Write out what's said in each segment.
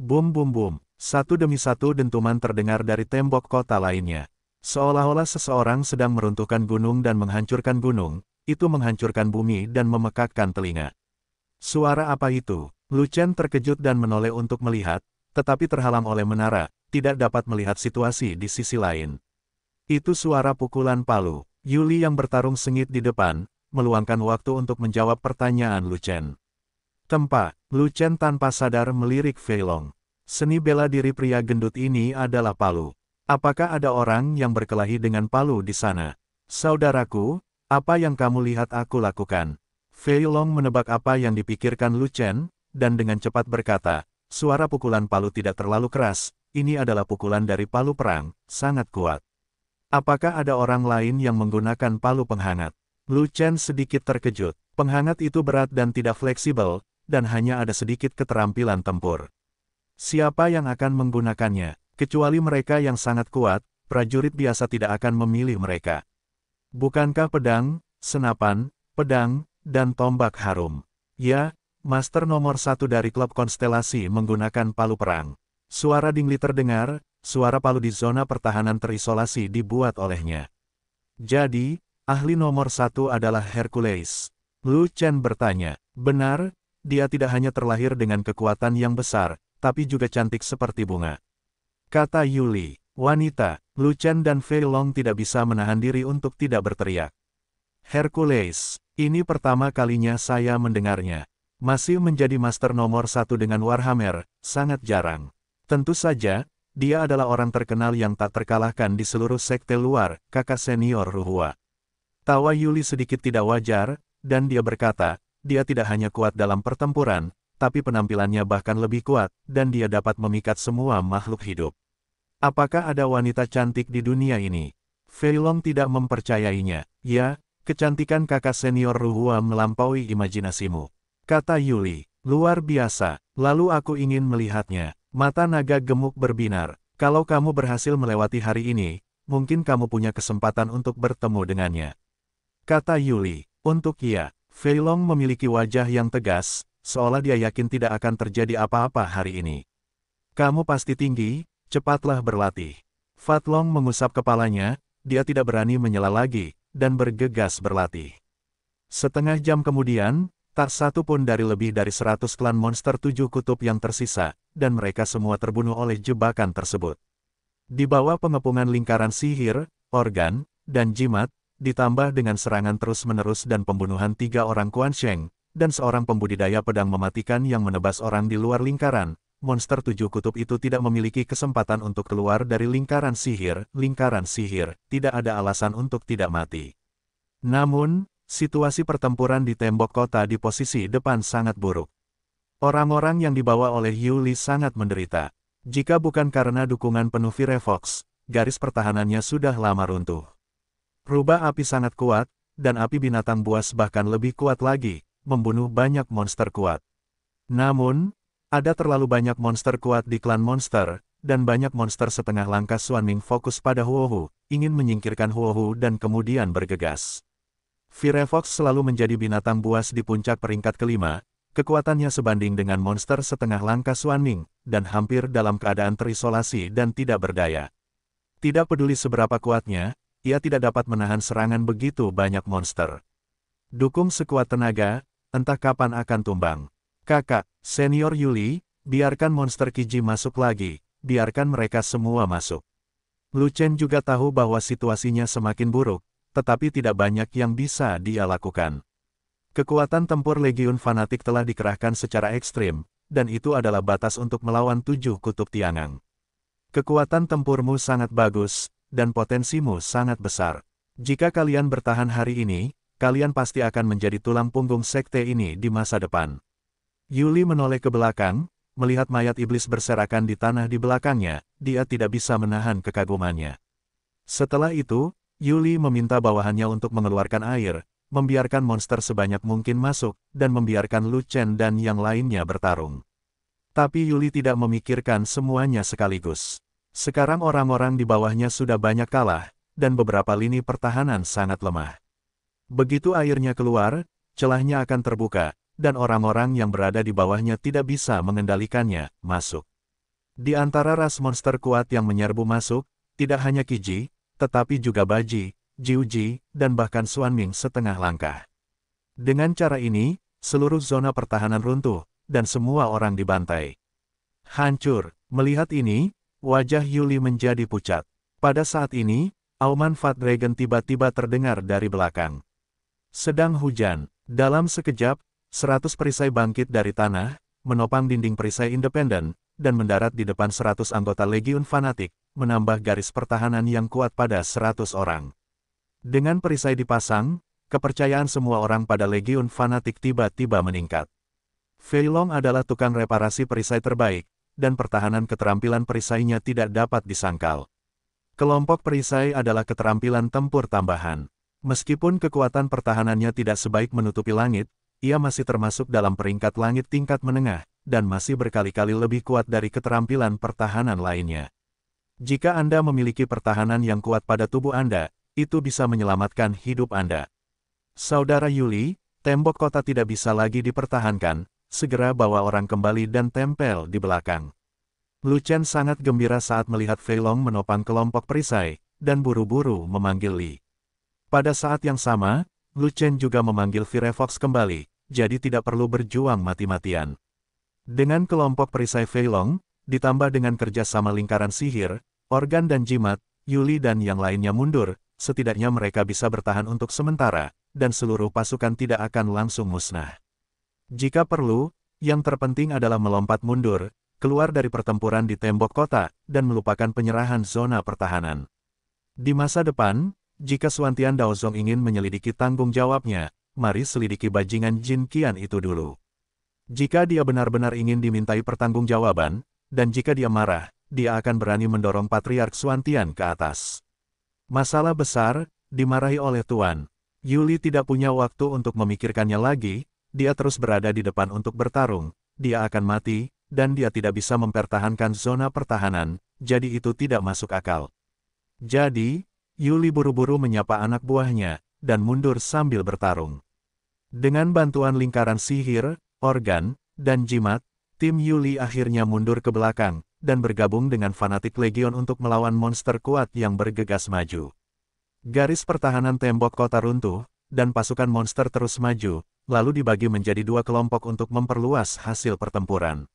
Bum bum bum, satu demi satu dentuman terdengar dari tembok kota lainnya. Seolah-olah seseorang sedang meruntuhkan gunung dan menghancurkan gunung, itu menghancurkan bumi dan memekakkan telinga. Suara apa itu? Lucen terkejut dan menoleh untuk melihat, tetapi terhalang oleh menara, tidak dapat melihat situasi di sisi lain. Itu suara pukulan palu. Yuli yang bertarung sengit di depan, meluangkan waktu untuk menjawab pertanyaan Lucen. Tempa, Lucen tanpa sadar melirik Feilong. Seni bela diri pria gendut ini adalah Palu. Apakah ada orang yang berkelahi dengan Palu di sana? Saudaraku, apa yang kamu lihat aku lakukan? Fei Long menebak apa yang dipikirkan Lu Chen, dan dengan cepat berkata, suara pukulan palu tidak terlalu keras, ini adalah pukulan dari palu perang, sangat kuat. Apakah ada orang lain yang menggunakan palu penghangat? Lu Chen sedikit terkejut. Penghangat itu berat dan tidak fleksibel, dan hanya ada sedikit keterampilan tempur. Siapa yang akan menggunakannya, kecuali mereka yang sangat kuat, prajurit biasa tidak akan memilih mereka. Bukankah pedang, senapan, pedang, dan tombak harum? Ya, master nomor satu dari klub konstelasi menggunakan palu perang. Suara dingli terdengar, suara palu di zona pertahanan terisolasi dibuat olehnya. Jadi, ahli nomor satu adalah Hercules. Lu Chen bertanya, benar, dia tidak hanya terlahir dengan kekuatan yang besar, tapi juga cantik seperti bunga. Kata Yuli, wanita, Lu Chen dan Fei Long tidak bisa menahan diri untuk tidak berteriak. Hercules, ini pertama kalinya saya mendengarnya. Masih menjadi master nomor satu dengan Warhammer, sangat jarang. Tentu saja, dia adalah orang terkenal yang tak terkalahkan di seluruh sekte luar, kakak senior Ruhua. Tawa Yuli sedikit tidak wajar, dan dia berkata, dia tidak hanya kuat dalam pertempuran, tapi penampilannya bahkan lebih kuat, dan dia dapat memikat semua makhluk hidup. Apakah ada wanita cantik di dunia ini? Long tidak mempercayainya. Ya, kecantikan kakak senior Ruhua melampaui imajinasimu. Kata Yuli, luar biasa, lalu aku ingin melihatnya. Mata naga gemuk berbinar. Kalau kamu berhasil melewati hari ini, mungkin kamu punya kesempatan untuk bertemu dengannya. Kata Yuli, untuk ia. Fei Long memiliki wajah yang tegas, seolah dia yakin tidak akan terjadi apa-apa hari ini. Kamu pasti tinggi, cepatlah berlatih. Fat Long mengusap kepalanya, dia tidak berani menyela lagi, dan bergegas berlatih. Setengah jam kemudian, tak satu pun dari lebih dari seratus klan monster tujuh kutub yang tersisa, dan mereka semua terbunuh oleh jebakan tersebut. Di bawah pengepungan lingkaran sihir, organ, dan jimat, ditambah dengan serangan terus-menerus dan pembunuhan tiga orang Kuan Sheng, dan seorang pembudidaya pedang mematikan yang menebas orang di luar lingkaran, monster tujuh kutub itu tidak memiliki kesempatan untuk keluar dari lingkaran sihir, lingkaran sihir, tidak ada alasan untuk tidak mati. Namun, situasi pertempuran di tembok kota di posisi depan sangat buruk. Orang-orang yang dibawa oleh Yuli sangat menderita. Jika bukan karena dukungan penuh Firefox, garis pertahanannya sudah lama runtuh. Rubah api sangat kuat, dan api binatang buas bahkan lebih kuat lagi, membunuh banyak monster kuat. Namun, ada terlalu banyak monster kuat di klan monster, dan banyak monster setengah langkah Ming fokus pada Huohu, ingin menyingkirkan Huohu dan kemudian bergegas. Firefox selalu menjadi binatang buas di puncak peringkat kelima, kekuatannya sebanding dengan monster setengah langkah Ming, dan hampir dalam keadaan terisolasi dan tidak berdaya. Tidak peduli seberapa kuatnya, ia tidak dapat menahan serangan begitu banyak monster. Dukung sekuat tenaga, entah kapan akan tumbang. Kakak, senior Yuli, biarkan monster Kiji masuk lagi, biarkan mereka semua masuk. Lu Chen juga tahu bahwa situasinya semakin buruk, tetapi tidak banyak yang bisa dia lakukan. Kekuatan tempur Legiun Fanatik telah dikerahkan secara ekstrim, dan itu adalah batas untuk melawan tujuh kutub Tiangang. Kekuatan tempurmu sangat bagus, dan potensimu sangat besar. Jika kalian bertahan hari ini, kalian pasti akan menjadi tulang punggung sekte ini di masa depan. Yuli menoleh ke belakang, melihat mayat iblis berserakan di tanah di belakangnya, dia tidak bisa menahan kekagumannya. Setelah itu, Yuli meminta bawahannya untuk mengeluarkan air, membiarkan monster sebanyak mungkin masuk, dan membiarkan Lu Chen dan yang lainnya bertarung. Tapi Yuli tidak memikirkan semuanya sekaligus. Sekarang orang-orang di bawahnya sudah banyak kalah, dan beberapa lini pertahanan sangat lemah. Begitu airnya keluar, celahnya akan terbuka, dan orang-orang yang berada di bawahnya tidak bisa mengendalikannya, masuk. Di antara ras monster kuat yang menyerbu masuk, tidak hanya Kiji, tetapi juga Baji, Jiuji, dan bahkan Suanming setengah langkah. Dengan cara ini, seluruh zona pertahanan runtuh, dan semua orang dibantai. Hancur, melihat ini, Wajah Yuli menjadi pucat. Pada saat ini, auman Fat Dragon tiba-tiba terdengar dari belakang. Sedang hujan. Dalam sekejap, seratus perisai bangkit dari tanah, menopang dinding perisai independen, dan mendarat di depan seratus anggota Legiun Fanatik, menambah garis pertahanan yang kuat pada seratus orang. Dengan perisai dipasang, kepercayaan semua orang pada Legiun Fanatik tiba-tiba meningkat. Feilong adalah tukang reparasi perisai terbaik, dan pertahanan keterampilan perisainya tidak dapat disangkal. Kelompok perisai adalah keterampilan tempur tambahan. Meskipun kekuatan pertahanannya tidak sebaik menutupi langit, ia masih termasuk dalam peringkat langit tingkat menengah, dan masih berkali-kali lebih kuat dari keterampilan pertahanan lainnya. Jika Anda memiliki pertahanan yang kuat pada tubuh Anda, itu bisa menyelamatkan hidup Anda. Saudara Yuli, tembok kota tidak bisa lagi dipertahankan, segera bawa orang kembali dan tempel di belakang. Lu Chen sangat gembira saat melihat Fei Long menopang kelompok perisai, dan buru-buru memanggil Li. Pada saat yang sama, Lu Chen juga memanggil Firefox kembali, jadi tidak perlu berjuang mati-matian. Dengan kelompok perisai Fei Long, ditambah dengan kerjasama lingkaran sihir, organ dan jimat, Yuli dan yang lainnya mundur, setidaknya mereka bisa bertahan untuk sementara, dan seluruh pasukan tidak akan langsung musnah. Jika perlu, yang terpenting adalah melompat mundur, keluar dari pertempuran di tembok kota, dan melupakan penyerahan zona pertahanan. Di masa depan, jika Suantian Daozong ingin menyelidiki tanggung jawabnya, mari selidiki bajingan Jin Qian itu dulu. Jika dia benar-benar ingin dimintai pertanggungjawaban, dan jika dia marah, dia akan berani mendorong Patriark Suantian ke atas. Masalah besar, dimarahi oleh Tuan. Yuli tidak punya waktu untuk memikirkannya lagi, dia terus berada di depan untuk bertarung, dia akan mati, dan dia tidak bisa mempertahankan zona pertahanan, jadi itu tidak masuk akal. Jadi, Yuli buru-buru menyapa anak buahnya, dan mundur sambil bertarung. Dengan bantuan lingkaran sihir, organ, dan jimat, tim Yuli akhirnya mundur ke belakang, dan bergabung dengan fanatik legion untuk melawan monster kuat yang bergegas maju. Garis pertahanan tembok kota runtuh, dan pasukan monster terus maju, lalu dibagi menjadi dua kelompok untuk memperluas hasil pertempuran.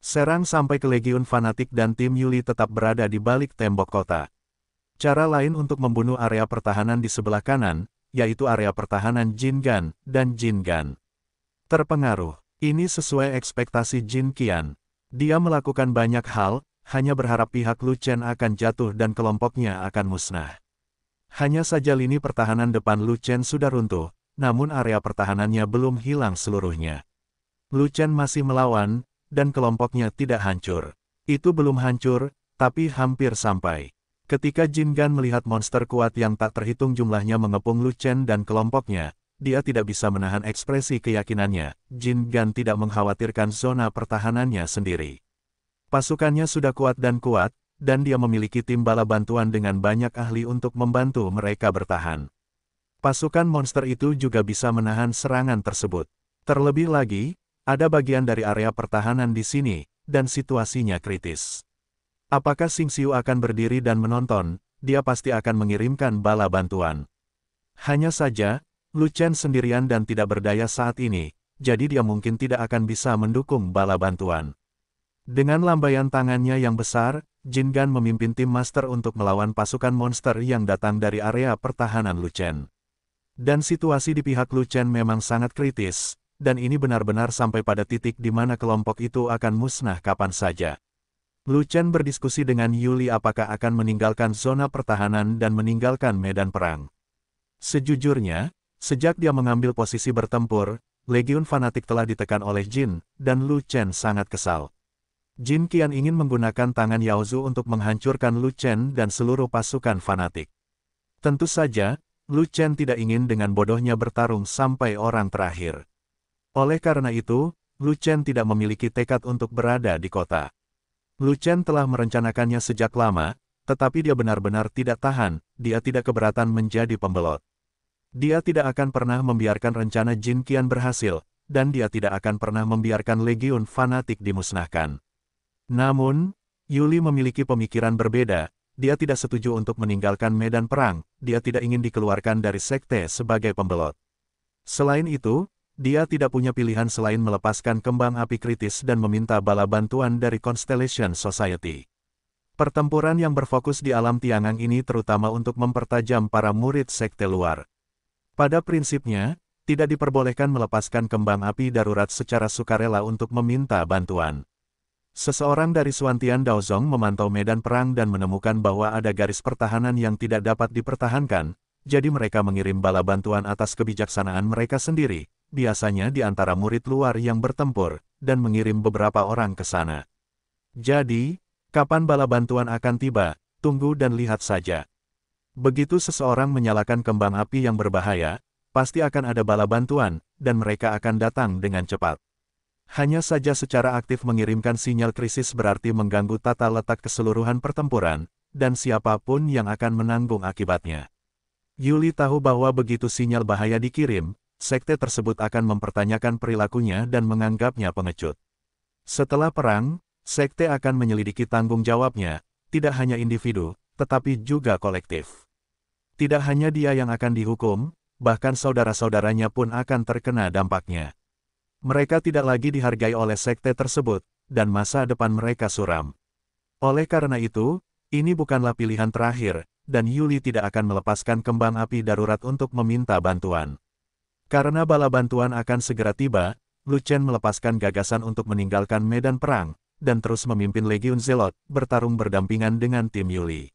Serang sampai ke Legiun Fanatik dan tim Yuli tetap berada di balik tembok kota. Cara lain untuk membunuh area pertahanan di sebelah kanan, yaitu area pertahanan Jin Gan dan Jin Gan. Terpengaruh, ini sesuai ekspektasi Jin Qian. Dia melakukan banyak hal, hanya berharap pihak Lu Chen akan jatuh dan kelompoknya akan musnah. Hanya saja lini pertahanan depan Lu Chen sudah runtuh, namun area pertahanannya belum hilang seluruhnya. Lucan masih melawan, dan kelompoknya tidak hancur. Itu belum hancur, tapi hampir sampai. Ketika Jin Gan melihat monster kuat yang tak terhitung jumlahnya mengepung Lucan dan kelompoknya, dia tidak bisa menahan ekspresi keyakinannya. Jin Gan tidak mengkhawatirkan zona pertahanannya sendiri. Pasukannya sudah kuat dan kuat, dan dia memiliki tim bala bantuan dengan banyak ahli untuk membantu mereka bertahan. Pasukan monster itu juga bisa menahan serangan tersebut. Terlebih lagi, ada bagian dari area pertahanan di sini, dan situasinya kritis. Apakah Sing Siu akan berdiri dan menonton, dia pasti akan mengirimkan bala bantuan. Hanya saja, Lu Chen sendirian dan tidak berdaya saat ini, jadi dia mungkin tidak akan bisa mendukung bala bantuan. Dengan lambaian tangannya yang besar, Jin Gan memimpin tim master untuk melawan pasukan monster yang datang dari area pertahanan Lu Chen. Dan situasi di pihak Lu Chen memang sangat kritis, dan ini benar-benar sampai pada titik di mana kelompok itu akan musnah kapan saja. Lu Chen berdiskusi dengan Yuli apakah akan meninggalkan zona pertahanan dan meninggalkan medan perang. Sejujurnya, sejak dia mengambil posisi bertempur, Legion Fanatik telah ditekan oleh Jin, dan Lu Chen sangat kesal. Jin kian ingin menggunakan tangan Yaozu untuk menghancurkan Lu Chen dan seluruh pasukan fanatik. Tentu saja, Lu Chen tidak ingin dengan bodohnya bertarung sampai orang terakhir. Oleh karena itu, Lu Chen tidak memiliki tekad untuk berada di kota. Lu Chen telah merencanakannya sejak lama, tetapi dia benar-benar tidak tahan, dia tidak keberatan menjadi pembelot. Dia tidak akan pernah membiarkan rencana Jin Qian berhasil, dan dia tidak akan pernah membiarkan legiun fanatik dimusnahkan. Namun, Yuli memiliki pemikiran berbeda, dia tidak setuju untuk meninggalkan medan perang, dia tidak ingin dikeluarkan dari sekte sebagai pembelot. Selain itu, dia tidak punya pilihan selain melepaskan kembang api kritis dan meminta bala bantuan dari Constellation Society. Pertempuran yang berfokus di alam tiangang ini terutama untuk mempertajam para murid sekte luar. Pada prinsipnya, tidak diperbolehkan melepaskan kembang api darurat secara sukarela untuk meminta bantuan. Seseorang dari Suantian Daozong memantau medan perang dan menemukan bahwa ada garis pertahanan yang tidak dapat dipertahankan, jadi mereka mengirim bala bantuan atas kebijaksanaan mereka sendiri, biasanya di antara murid luar yang bertempur, dan mengirim beberapa orang ke sana. Jadi, kapan bala bantuan akan tiba, tunggu dan lihat saja. Begitu seseorang menyalakan kembang api yang berbahaya, pasti akan ada bala bantuan, dan mereka akan datang dengan cepat. Hanya saja secara aktif mengirimkan sinyal krisis berarti mengganggu tata letak keseluruhan pertempuran, dan siapapun yang akan menanggung akibatnya. Yuli tahu bahwa begitu sinyal bahaya dikirim, sekte tersebut akan mempertanyakan perilakunya dan menganggapnya pengecut. Setelah perang, sekte akan menyelidiki tanggung jawabnya, tidak hanya individu, tetapi juga kolektif. Tidak hanya dia yang akan dihukum, bahkan saudara-saudaranya pun akan terkena dampaknya. Mereka tidak lagi dihargai oleh sekte tersebut, dan masa depan mereka suram. Oleh karena itu, ini bukanlah pilihan terakhir, dan Yuli tidak akan melepaskan kembang api darurat untuk meminta bantuan. Karena bala bantuan akan segera tiba, Lucen melepaskan gagasan untuk meninggalkan medan perang, dan terus memimpin Legion Zelot bertarung berdampingan dengan tim Yuli.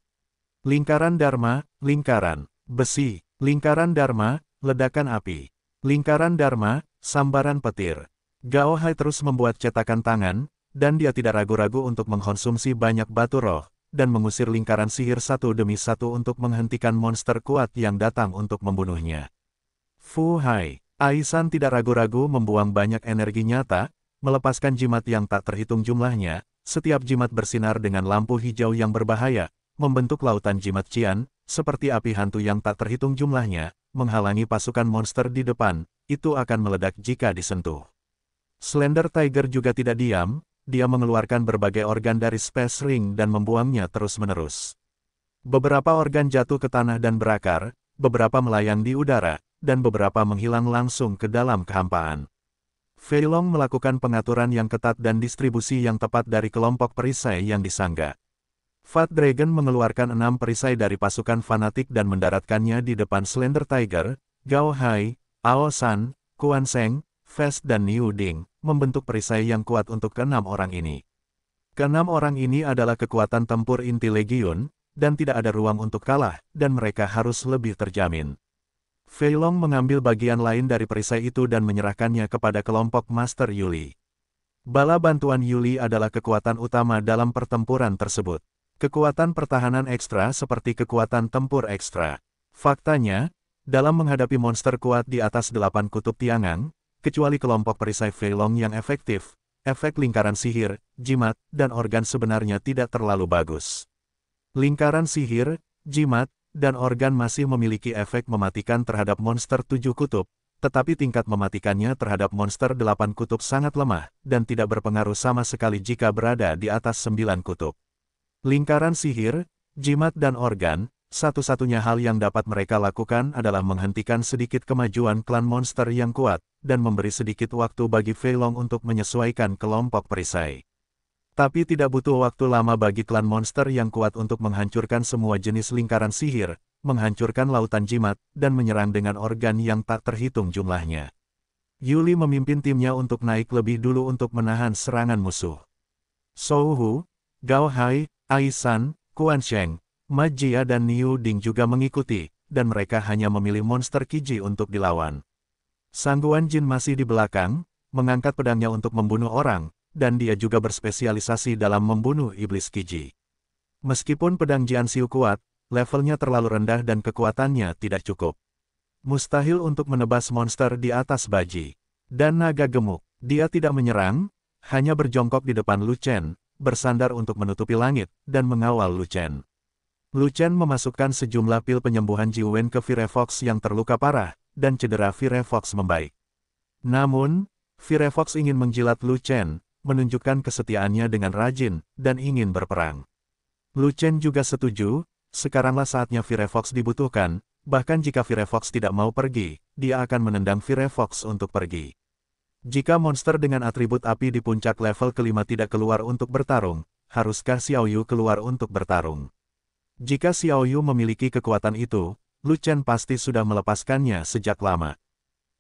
Lingkaran Dharma, Lingkaran, Besi, Lingkaran Dharma, Ledakan Api. Lingkaran Dharma, Sambaran petir. Gao Hai terus membuat cetakan tangan, dan dia tidak ragu-ragu untuk mengkonsumsi banyak batu roh, dan mengusir lingkaran sihir satu demi satu untuk menghentikan monster kuat yang datang untuk membunuhnya. Fu Hai, Aisan tidak ragu-ragu membuang banyak energi nyata, melepaskan jimat yang tak terhitung jumlahnya, setiap jimat bersinar dengan lampu hijau yang berbahaya, membentuk lautan jimat cian, seperti api hantu yang tak terhitung jumlahnya, menghalangi pasukan monster di depan, itu akan meledak jika disentuh. Slender Tiger juga tidak diam, dia mengeluarkan berbagai organ dari space ring dan membuangnya terus-menerus. Beberapa organ jatuh ke tanah dan berakar, beberapa melayang di udara, dan beberapa menghilang langsung ke dalam kehampaan. Feilong melakukan pengaturan yang ketat dan distribusi yang tepat dari kelompok perisai yang disangga. Fat Dragon mengeluarkan enam perisai dari pasukan fanatik dan mendaratkannya di depan Slender Tiger, Gao Hai, Ao San, Kuan Seng, Fes dan Niu Ding, membentuk perisai yang kuat untuk keenam orang ini. Keenam orang ini adalah kekuatan tempur inti legiun, dan tidak ada ruang untuk kalah, dan mereka harus lebih terjamin. Fei Long mengambil bagian lain dari perisai itu dan menyerahkannya kepada kelompok Master Yuli. Bala bantuan Yuli adalah kekuatan utama dalam pertempuran tersebut. Kekuatan pertahanan ekstra seperti kekuatan tempur ekstra. Faktanya, dalam menghadapi monster kuat di atas delapan kutub tiangan, kecuali kelompok perisai Feilong yang efektif, efek lingkaran sihir, jimat, dan organ sebenarnya tidak terlalu bagus. Lingkaran sihir, jimat, dan organ masih memiliki efek mematikan terhadap monster tujuh kutub, tetapi tingkat mematikannya terhadap monster delapan kutub sangat lemah, dan tidak berpengaruh sama sekali jika berada di atas sembilan kutub. Lingkaran sihir, jimat dan organ, satu-satunya hal yang dapat mereka lakukan adalah menghentikan sedikit kemajuan klan monster yang kuat, dan memberi sedikit waktu bagi Feilong untuk menyesuaikan kelompok perisai. Tapi tidak butuh waktu lama bagi klan monster yang kuat untuk menghancurkan semua jenis lingkaran sihir, menghancurkan lautan jimat, dan menyerang dengan organ yang tak terhitung jumlahnya. Yuli memimpin timnya untuk naik lebih dulu untuk menahan serangan musuh. Souhu, Gao Hai, Aisan, Kuan Sheng, Majia dan Niu Ding juga mengikuti, dan mereka hanya memilih monster Kiji untuk dilawan. Sangguan Jin masih di belakang, mengangkat pedangnya untuk membunuh orang, dan dia juga berspesialisasi dalam membunuh iblis Kiji. Meskipun pedang Jian Siu kuat, levelnya terlalu rendah dan kekuatannya tidak cukup. Mustahil untuk menebas monster di atas baji. Dan naga gemuk, dia tidak menyerang, hanya berjongkok di depan Lu Chen, bersandar untuk menutupi langit, dan mengawal Lu Chen. Lu Chen memasukkan sejumlah pil penyembuhan Jiwen ke Firefox yang terluka parah, dan cedera Firefox membaik. Namun, Firefox ingin menjilat Lu Chen, menunjukkan kesetiaannya dengan rajin, dan ingin berperang. Lu Chen juga setuju, sekaranglah saatnya Firefox dibutuhkan, bahkan jika Firefox tidak mau pergi, dia akan menendang Firefox untuk pergi. Jika monster dengan atribut api di puncak level kelima tidak keluar untuk bertarung, haruskah Xiaoyu keluar untuk bertarung? Jika Xiao Yu memiliki kekuatan itu, Lu Chen pasti sudah melepaskannya sejak lama.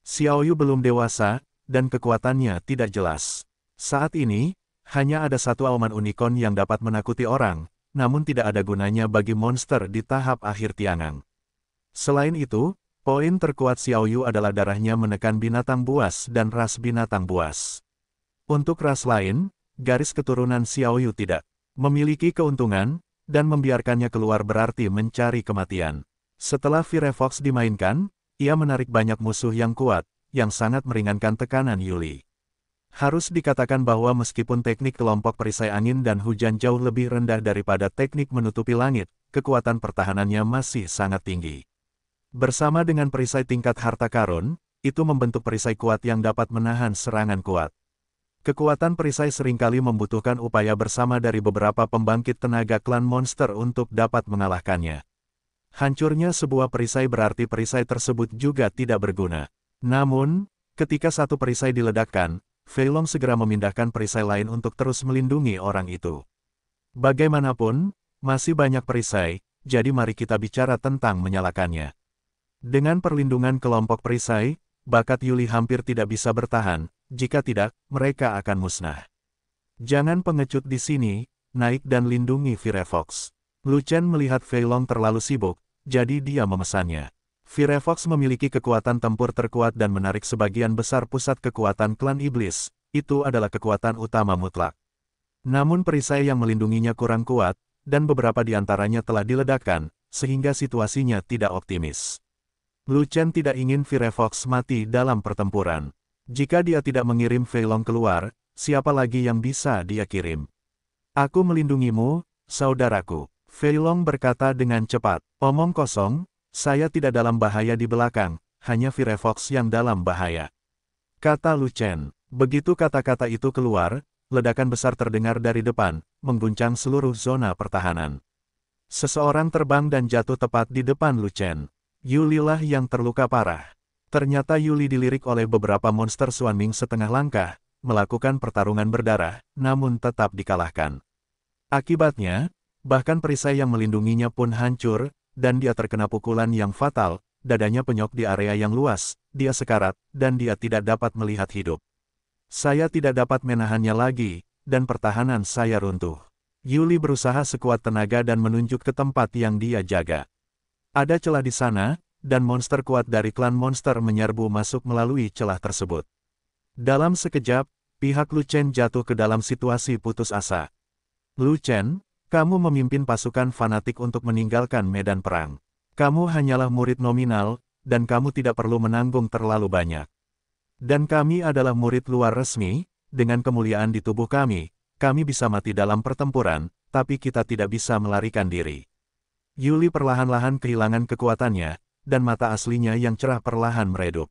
Xiao Yu belum dewasa, dan kekuatannya tidak jelas. Saat ini, hanya ada satu auman unicorn yang dapat menakuti orang, namun tidak ada gunanya bagi monster di tahap akhir Tianang. Selain itu, poin terkuat Xiao Yu adalah darahnya menekan binatang buas dan ras binatang buas. Untuk ras lain, garis keturunan Xiao Yu tidak memiliki keuntungan, dan membiarkannya keluar berarti mencari kematian. Setelah Firefox dimainkan, ia menarik banyak musuh yang kuat, yang sangat meringankan tekanan Yuli. Harus dikatakan bahwa meskipun teknik kelompok perisai angin dan hujan jauh lebih rendah daripada teknik menutupi langit, kekuatan pertahanannya masih sangat tinggi. Bersama dengan perisai tingkat harta karun, itu membentuk perisai kuat yang dapat menahan serangan kuat. Kekuatan perisai seringkali membutuhkan upaya bersama dari beberapa pembangkit tenaga klan monster untuk dapat mengalahkannya. Hancurnya sebuah perisai berarti perisai tersebut juga tidak berguna. Namun, ketika satu perisai diledakkan, Feilong segera memindahkan perisai lain untuk terus melindungi orang itu. Bagaimanapun, masih banyak perisai, jadi mari kita bicara tentang menyalakannya. Dengan perlindungan kelompok perisai, bakat Yuli hampir tidak bisa bertahan, jika tidak, mereka akan musnah. Jangan pengecut di sini, naik dan lindungi Firefox. Lucian melihat Feilong terlalu sibuk, jadi dia memesannya. Firefox memiliki kekuatan tempur terkuat dan menarik sebagian besar pusat kekuatan klan iblis, itu adalah kekuatan utama mutlak. Namun perisai yang melindunginya kurang kuat, dan beberapa di antaranya telah diledakkan, sehingga situasinya tidak optimis. Lucian tidak ingin Firefox mati dalam pertempuran. Jika dia tidak mengirim Feilong keluar, siapa lagi yang bisa dia kirim? Aku melindungimu, saudaraku. Feilong berkata dengan cepat, omong kosong, saya tidak dalam bahaya di belakang, hanya Firefox yang dalam bahaya. Kata Luchen. Begitu kata-kata itu keluar, ledakan besar terdengar dari depan, mengguncang seluruh zona pertahanan. Seseorang terbang dan jatuh tepat di depan Luchen. Yulilah yang terluka parah. Ternyata Yuli dilirik oleh beberapa monster Suanming setengah langkah, melakukan pertarungan berdarah, namun tetap dikalahkan. Akibatnya, bahkan perisai yang melindunginya pun hancur, dan dia terkena pukulan yang fatal, dadanya penyok di area yang luas, dia sekarat, dan dia tidak dapat melihat hidup. Saya tidak dapat menahannya lagi, dan pertahanan saya runtuh. Yuli berusaha sekuat tenaga dan menunjuk ke tempat yang dia jaga. Ada celah di sana, dan monster kuat dari klan monster menyerbu masuk melalui celah tersebut. Dalam sekejap, pihak Lu Chen jatuh ke dalam situasi putus asa. Lu Chen, kamu memimpin pasukan fanatik untuk meninggalkan medan perang. Kamu hanyalah murid nominal, dan kamu tidak perlu menanggung terlalu banyak. Dan kami adalah murid luar resmi, dengan kemuliaan di tubuh kami, kami bisa mati dalam pertempuran, tapi kita tidak bisa melarikan diri. Yuli perlahan-lahan kehilangan kekuatannya, dan mata aslinya yang cerah perlahan meredup.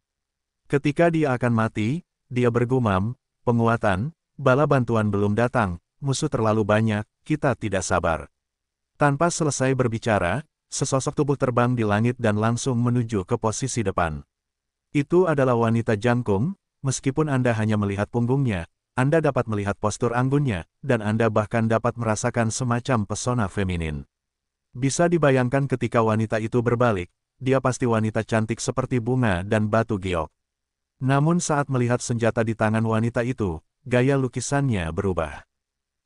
Ketika dia akan mati, dia bergumam, penguatan, bala bantuan belum datang, musuh terlalu banyak, kita tidak sabar. Tanpa selesai berbicara, sesosok tubuh terbang di langit dan langsung menuju ke posisi depan. Itu adalah wanita jangkung, meskipun Anda hanya melihat punggungnya, Anda dapat melihat postur anggunnya, dan Anda bahkan dapat merasakan semacam pesona feminin. Bisa dibayangkan ketika wanita itu berbalik, dia pasti wanita cantik seperti bunga dan batu giok. Namun saat melihat senjata di tangan wanita itu, gaya lukisannya berubah.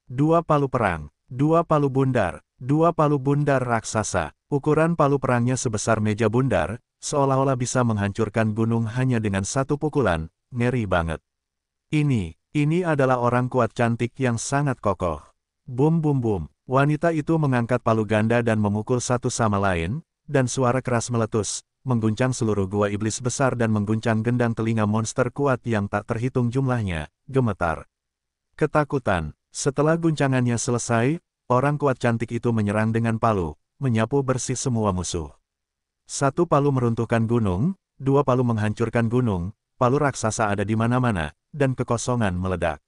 Dua palu perang, dua palu bundar, dua palu bundar raksasa, ukuran palu perangnya sebesar meja bundar, seolah-olah bisa menghancurkan gunung hanya dengan satu pukulan, ngeri banget. Ini, ini adalah orang kuat cantik yang sangat kokoh. Bum bum bum, wanita itu mengangkat palu ganda dan memukul satu sama lain, dan suara keras meletus, mengguncang seluruh gua iblis besar dan mengguncang gendang telinga monster kuat yang tak terhitung jumlahnya, gemetar. Ketakutan, setelah guncangannya selesai, orang kuat cantik itu menyerang dengan palu, menyapu bersih semua musuh. Satu palu meruntuhkan gunung, dua palu menghancurkan gunung, palu raksasa ada di mana-mana, dan kekosongan meledak.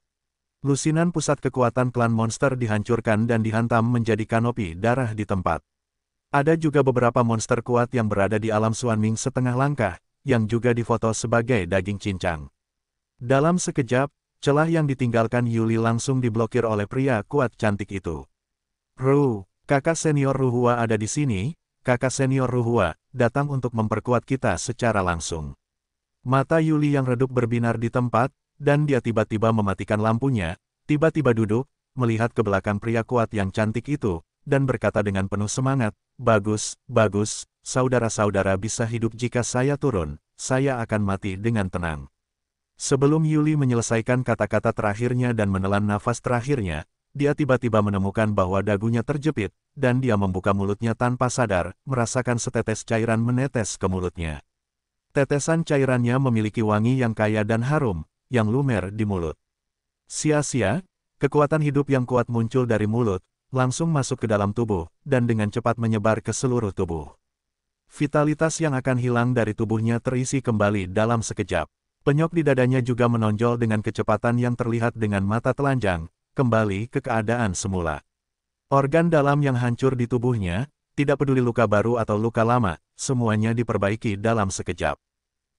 Lusinan pusat kekuatan klan monster dihancurkan dan dihantam menjadi kanopi darah di tempat. Ada juga beberapa monster kuat yang berada di alam Suanming setengah langkah, yang juga difoto sebagai daging cincang. Dalam sekejap, celah yang ditinggalkan Yuli langsung diblokir oleh pria kuat cantik itu. Ru, kakak senior Ruhua ada di sini, kakak senior Ruhua, datang untuk memperkuat kita secara langsung. Mata Yuli yang redup berbinar di tempat, dan dia tiba-tiba mematikan lampunya, tiba-tiba duduk, melihat ke belakang pria kuat yang cantik itu, dan berkata dengan penuh semangat, Bagus, bagus, saudara-saudara bisa hidup jika saya turun, saya akan mati dengan tenang. Sebelum Yuli menyelesaikan kata-kata terakhirnya dan menelan nafas terakhirnya, dia tiba-tiba menemukan bahwa dagunya terjepit, dan dia membuka mulutnya tanpa sadar, merasakan setetes cairan menetes ke mulutnya. Tetesan cairannya memiliki wangi yang kaya dan harum, yang lumer di mulut. Sia-sia, kekuatan hidup yang kuat muncul dari mulut, langsung masuk ke dalam tubuh, dan dengan cepat menyebar ke seluruh tubuh. Vitalitas yang akan hilang dari tubuhnya terisi kembali dalam sekejap. Penyok di dadanya juga menonjol dengan kecepatan yang terlihat dengan mata telanjang, kembali ke keadaan semula. Organ dalam yang hancur di tubuhnya, tidak peduli luka baru atau luka lama, semuanya diperbaiki dalam sekejap.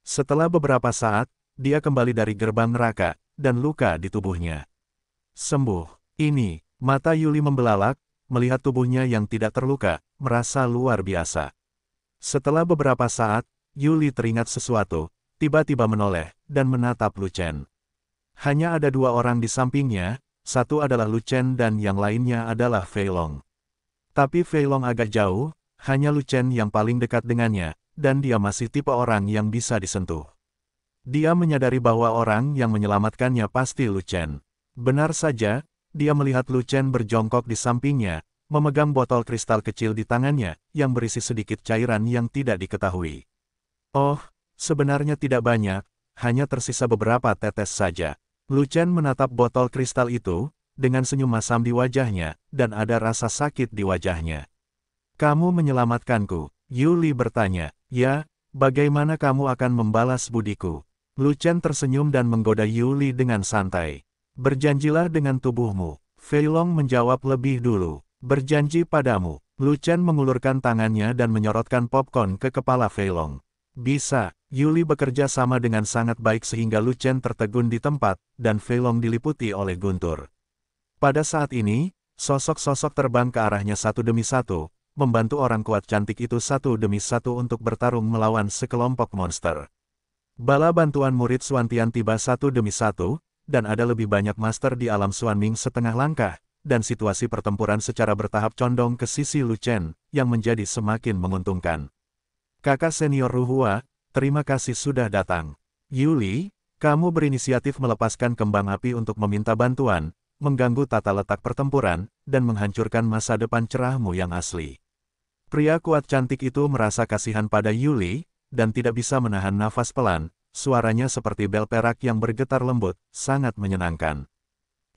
Setelah beberapa saat, dia kembali dari gerbang neraka, dan luka di tubuhnya. Sembuh, ini, Mata Yuli membelalak, melihat tubuhnya yang tidak terluka, merasa luar biasa. Setelah beberapa saat, Yuli teringat sesuatu, tiba-tiba menoleh, dan menatap Lucen. Hanya ada dua orang di sampingnya, satu adalah Lucen dan yang lainnya adalah Feilong. Tapi Feilong agak jauh, hanya Lucen yang paling dekat dengannya, dan dia masih tipe orang yang bisa disentuh. Dia menyadari bahwa orang yang menyelamatkannya pasti Lucen. Benar saja, dia melihat Lu Chen berjongkok di sampingnya, memegang botol kristal kecil di tangannya, yang berisi sedikit cairan yang tidak diketahui. Oh, sebenarnya tidak banyak, hanya tersisa beberapa tetes saja. Lu Chen menatap botol kristal itu, dengan senyum masam di wajahnya, dan ada rasa sakit di wajahnya. Kamu menyelamatkanku, Yuli bertanya. Ya, bagaimana kamu akan membalas budiku? Lu Chen tersenyum dan menggoda Yuli dengan santai. Berjanjilah dengan tubuhmu. Long menjawab lebih dulu. Berjanji padamu. Chen mengulurkan tangannya dan menyorotkan popcorn ke kepala Long. Bisa, Yuli bekerja sama dengan sangat baik sehingga Chen tertegun di tempat, dan Long diliputi oleh guntur. Pada saat ini, sosok-sosok terbang ke arahnya satu demi satu, membantu orang kuat cantik itu satu demi satu untuk bertarung melawan sekelompok monster. Bala bantuan murid Suantian tiba satu demi satu, dan ada lebih banyak master di alam Suanming setengah langkah, dan situasi pertempuran secara bertahap condong ke sisi Lu Chen, yang menjadi semakin menguntungkan. Kakak senior Ruhua, terima kasih sudah datang. Yuli, kamu berinisiatif melepaskan kembang api untuk meminta bantuan, mengganggu tata letak pertempuran, dan menghancurkan masa depan cerahmu yang asli. Pria kuat cantik itu merasa kasihan pada Yuli, dan tidak bisa menahan nafas pelan, suaranya seperti bel perak yang bergetar lembut, sangat menyenangkan.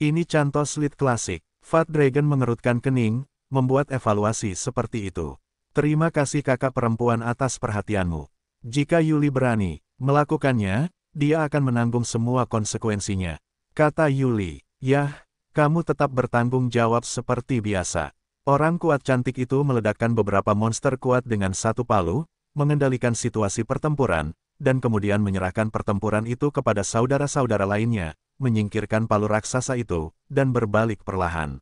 Ini contoh slit klasik. Fat Dragon mengerutkan kening, membuat evaluasi seperti itu. Terima kasih kakak perempuan atas perhatianmu. Jika Yuli berani melakukannya, dia akan menanggung semua konsekuensinya. Kata Yuli, yah, kamu tetap bertanggung jawab seperti biasa. Orang kuat cantik itu meledakkan beberapa monster kuat dengan satu palu, mengendalikan situasi pertempuran, dan kemudian menyerahkan pertempuran itu kepada saudara-saudara lainnya, menyingkirkan palu raksasa itu, dan berbalik perlahan.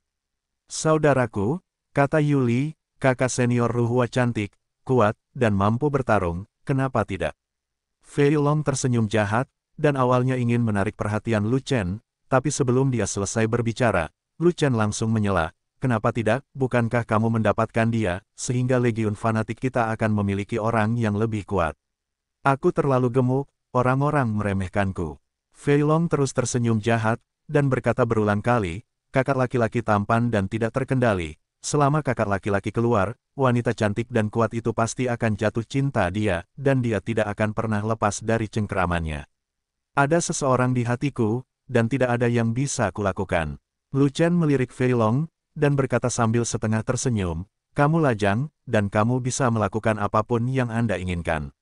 Saudaraku, kata Yuli, kakak senior Ruhua cantik, kuat, dan mampu bertarung, kenapa tidak? Fei Long tersenyum jahat, dan awalnya ingin menarik perhatian Lu Chen, tapi sebelum dia selesai berbicara, Lu Chen langsung menyela, kenapa tidak, bukankah kamu mendapatkan dia, sehingga legiun fanatik kita akan memiliki orang yang lebih kuat. Aku terlalu gemuk, orang-orang meremehkanku. Fei Long terus tersenyum jahat, dan berkata berulang kali, kakak laki-laki tampan dan tidak terkendali. Selama kakak laki-laki keluar, wanita cantik dan kuat itu pasti akan jatuh cinta dia, dan dia tidak akan pernah lepas dari cengkeramannya. Ada seseorang di hatiku, dan tidak ada yang bisa kulakukan. Lu Chen melirik Fei Long, dan berkata sambil setengah tersenyum, kamu lajang, dan kamu bisa melakukan apapun yang Anda inginkan.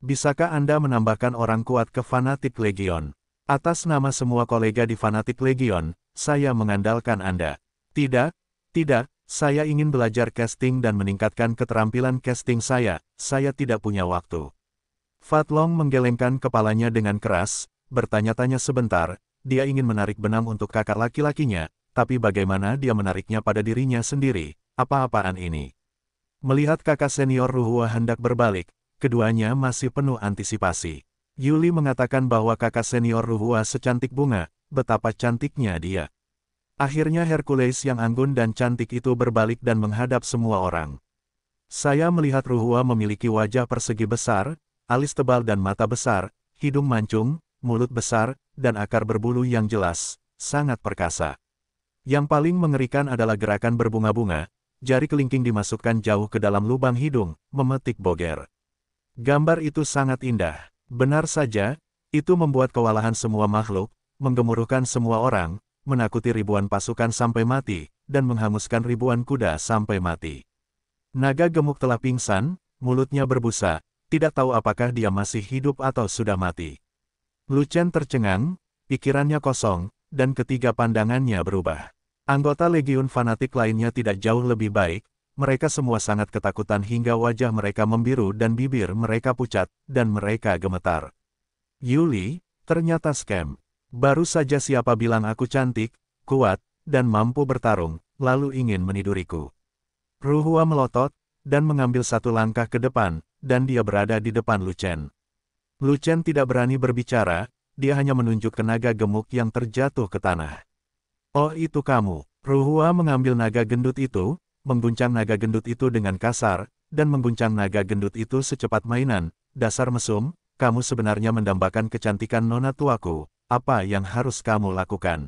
Bisakah Anda menambahkan orang kuat ke Fanatik Legion? Atas nama semua kolega di Fanatik Legion, saya mengandalkan Anda. Tidak, tidak, saya ingin belajar casting dan meningkatkan keterampilan casting saya, saya tidak punya waktu. Fatlong menggelengkan kepalanya dengan keras, bertanya-tanya sebentar, dia ingin menarik benang untuk kakak laki-lakinya, tapi bagaimana dia menariknya pada dirinya sendiri, apa-apaan ini? Melihat kakak senior Ruhua hendak berbalik, keduanya masih penuh antisipasi. Yuli mengatakan bahwa kakak senior Ruhua secantik bunga, betapa cantiknya dia. Akhirnya Hercules yang anggun dan cantik itu berbalik dan menghadap semua orang. Saya melihat Ruhua memiliki wajah persegi besar, alis tebal dan mata besar, hidung mancung, mulut besar, dan akar berbulu yang jelas, sangat perkasa. Yang paling mengerikan adalah gerakan berbunga-bunga, jari kelingking dimasukkan jauh ke dalam lubang hidung, memetik boger. Gambar itu sangat indah. Benar saja, itu membuat kewalahan semua makhluk, menggemuruhkan semua orang, menakuti ribuan pasukan sampai mati, dan menghanguskan ribuan kuda sampai mati. Naga gemuk telah pingsan, mulutnya berbusa, tidak tahu apakah dia masih hidup atau sudah mati. Lucen tercengang, pikirannya kosong, dan ketiga pandangannya berubah. Anggota Legiun fanatik lainnya tidak jauh lebih baik, mereka semua sangat ketakutan hingga wajah mereka membiru dan bibir mereka pucat, dan mereka gemetar. Yuli, ternyata scam. Baru saja siapa bilang aku cantik, kuat, dan mampu bertarung, lalu ingin meniduriku. Ruhua melotot, dan mengambil satu langkah ke depan, dan dia berada di depan Lucen. Lucen tidak berani berbicara, dia hanya menunjuk ke naga gemuk yang terjatuh ke tanah. Oh itu kamu, Ruhua mengambil naga gendut itu, mengguncang naga gendut itu dengan kasar, dan mengguncang naga gendut itu secepat mainan, dasar mesum, kamu sebenarnya mendambakan kecantikan nona tuaku, apa yang harus kamu lakukan?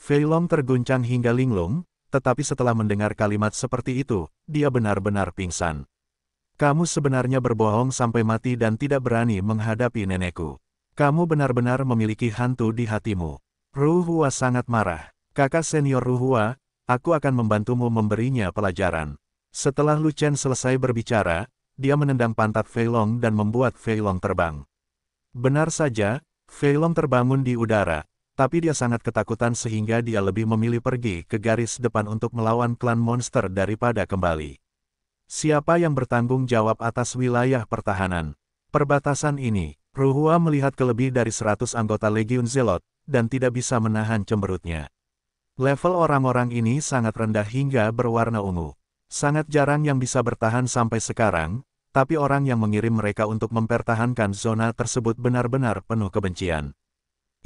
Feilong terguncang hingga linglung, tetapi setelah mendengar kalimat seperti itu, dia benar-benar pingsan. Kamu sebenarnya berbohong sampai mati dan tidak berani menghadapi nenekku. Kamu benar-benar memiliki hantu di hatimu. Ruhua sangat marah. Kakak senior Ruhua, aku akan membantumu memberinya pelajaran. Setelah Lu Chen selesai berbicara, dia menendang pantat Feilong dan membuat Feilong terbang. Benar saja, Feilong terbangun di udara, tapi dia sangat ketakutan sehingga dia lebih memilih pergi ke garis depan untuk melawan klan monster daripada kembali. Siapa yang bertanggung jawab atas wilayah pertahanan? Perbatasan ini, Ruhua melihat ke lebih dari 100 anggota Legion Zelot, dan tidak bisa menahan cemberutnya. Level orang-orang ini sangat rendah hingga berwarna ungu. Sangat jarang yang bisa bertahan sampai sekarang, tapi orang yang mengirim mereka untuk mempertahankan zona tersebut benar-benar penuh kebencian.